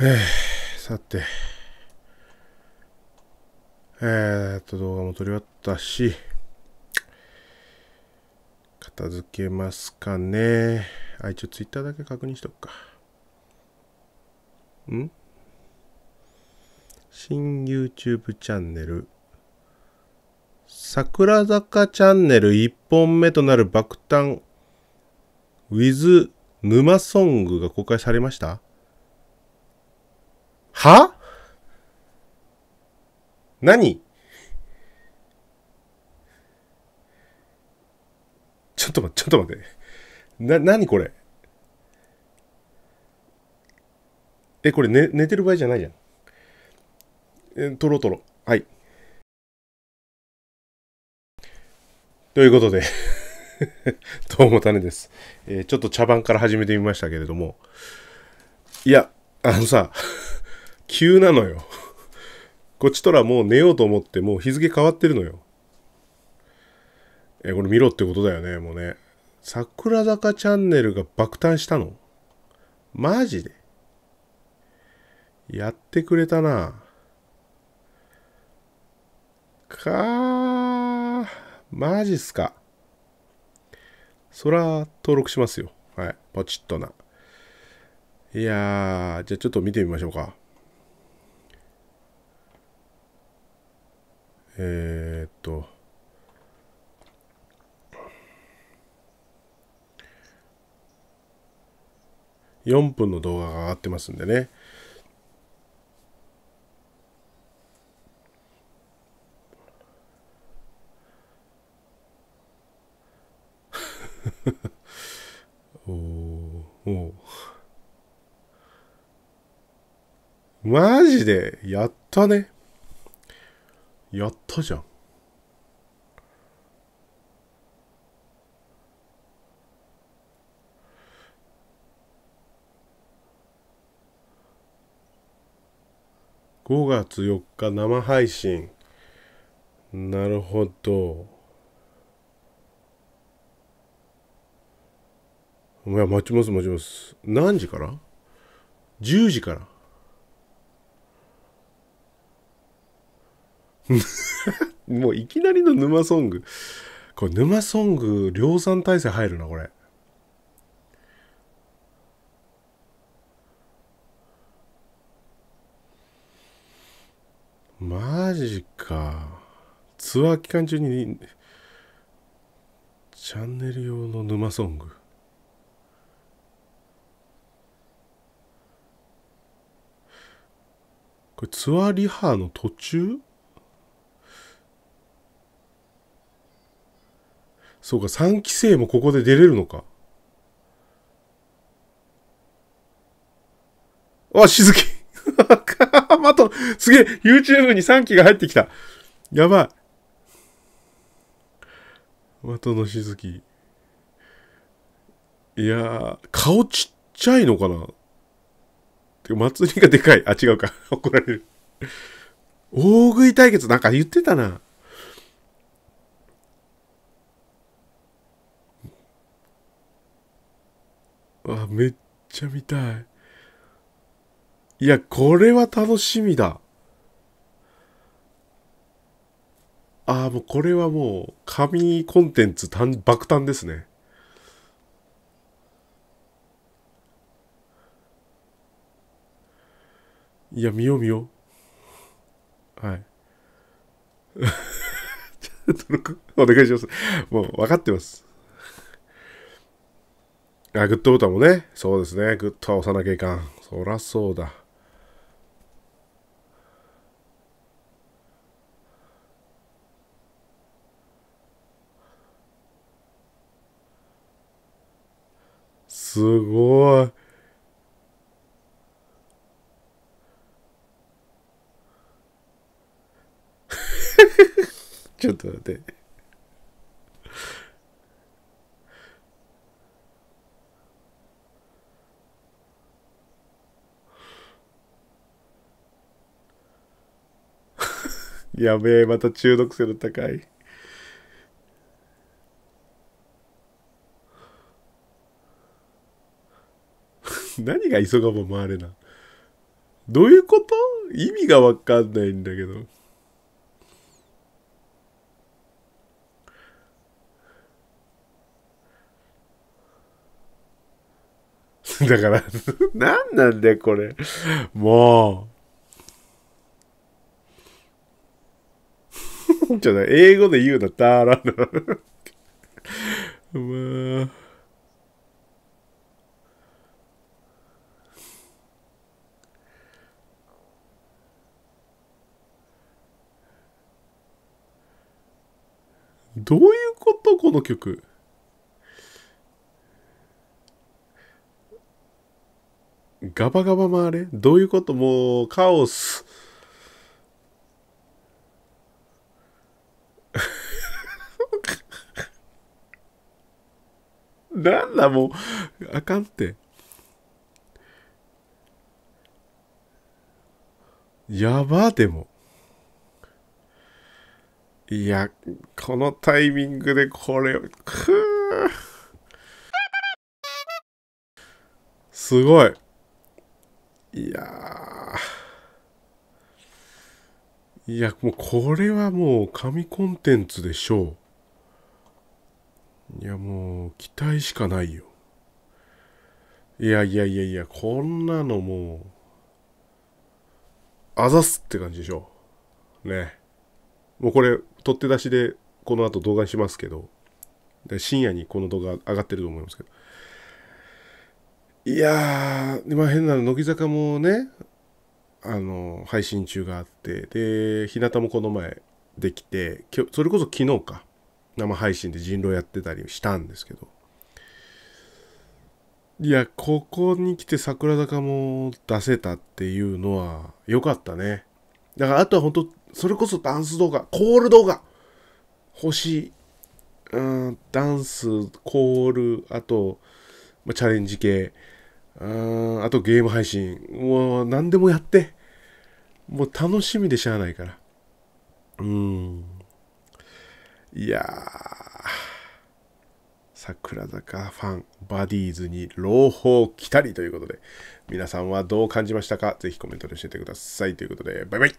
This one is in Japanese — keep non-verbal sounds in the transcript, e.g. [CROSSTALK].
えさて、えー、っと、動画も撮り終わったし、片付けますかね。あ、一応ツイッターだけ確認しとくか。ん新 YouTube チャンネル、桜坂チャンネル1本目となる爆誕 with 沼ソングが公開されましたは何ちょっと待って、ちょっと待って。な、何これえ、これ寝、寝てる場合じゃないじゃん。え、とろとろ。はい。ということで [LAUGHS] どうもネです、えー、ちょっと茶番から始めてみましたけれども。いや、あのさ急なのよ。こっちとらもう寝ようと思ってもう日付変わってるのよ。え、これ見ろってことだよね、もうね。桜坂チャンネルが爆誕したのマジでやってくれたな。かー、マジっすか。そら、登録しますよ。はい、ポチッとな。いやー、じゃあちょっと見てみましょうか。えー、っと、4分の動画が上がってますんでね。[LAUGHS] おおマジでやったね。やったじゃん5月4日生配信なるほどいや待ちます待ちます何時から ?10 時から [LAUGHS] もういきなりの沼ソング。これ沼ソング量産体制入るな、これ。マジか。ツアー期間中に、チャンネル用の沼ソング。これツアーリハの途中そうか、3期生もここで出れるのか。あ、しずき。ま [LAUGHS] た、すげえ、YouTube に3期が入ってきた。やばい。またのしずき。いやー、顔ちっちゃいのかなてか、祭りがでかい。あ、違うか。[LAUGHS] 怒られる。大食い対決なんか言ってたな。あ、めっちゃ見たい。いや、これは楽しみだ。ああ、もうこれはもう、紙コンテンツ爆誕ですね。いや、見よう見よう。はい。[LAUGHS] お願いします。もう分かってます。あ、グッドボタンもね、そうですね、グッドは押さなきゃいかん。そらそうだ。すごい。[LAUGHS] ちょっと待って。やべえ、また中毒性の高い。[LAUGHS] 何が急がば回れな。どういうこと意味がわかんないんだけど。[LAUGHS] だから [LAUGHS] 何なんだよ、これ。もう。んじゃない英語で言うな、ダーラだ。まどういうことこの曲。ガバガバ回れどういうこともう、カオス。なんだもう、あかんって。やば、でも。いや、このタイミングでこれ、くー。すごい。いやいや、もうこれはもう神コンテンツでしょう。いやもう期待しかないよいやいやいやいやこんなのもうあざすって感じでしょねもうこれ取って出しでこの後動画にしますけど深夜にこの動画上がってると思いますけどいやー、今変なの、乃木坂もね、あの、配信中があって、で、日向もこの前できて、それこそ昨日か、生配信で人狼やってたりしたんですけど。いや、ここに来て桜坂も出せたっていうのは良かったね。だからあとは本当それこそダンス動画、コール動画欲しい。うん、ダンス、コール、あと、まチャレンジ系、うん、あとゲーム配信。もう何でもやって。もう楽しみでしゃあないから。うん。いやー、桜坂ファン、バディーズに朗報来たりということで、皆さんはどう感じましたかぜひコメントで教えてください。ということで、バイバイ